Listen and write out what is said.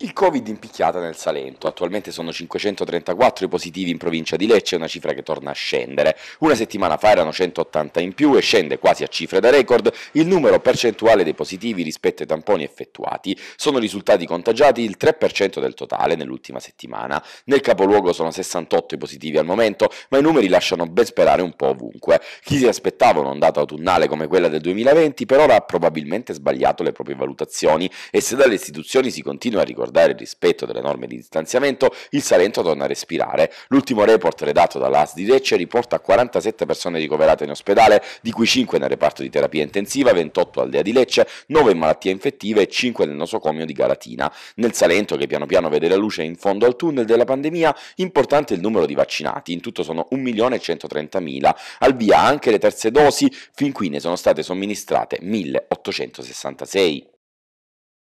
Il Covid in picchiata nel Salento, attualmente sono 534 i positivi in provincia di Lecce, una cifra che torna a scendere. Una settimana fa erano 180 in più e scende quasi a cifre da record il numero percentuale dei positivi rispetto ai tamponi effettuati. Sono risultati contagiati il 3% del totale nell'ultima settimana. Nel capoluogo sono 68 i positivi al momento, ma i numeri lasciano ben sperare un po' ovunque. Chi si aspettava un'ondata autunnale come quella del 2020 per ora ha probabilmente sbagliato le proprie valutazioni e se dalle istituzioni si continua a ricordare salvaguardare il rispetto delle norme di distanziamento, il Salento torna a respirare. L'ultimo report redatto dall'AS di Lecce riporta 47 persone ricoverate in ospedale, di cui 5 nel reparto di terapia intensiva, 28 all'Ea di Lecce, 9 in malattie infettive e 5 nel nosocomio di Galatina. Nel Salento, che piano piano vede la luce in fondo al tunnel della pandemia, importante il numero di vaccinati, in tutto sono 1.130.000. Al via anche le terze dosi, fin qui ne sono state somministrate 1.866.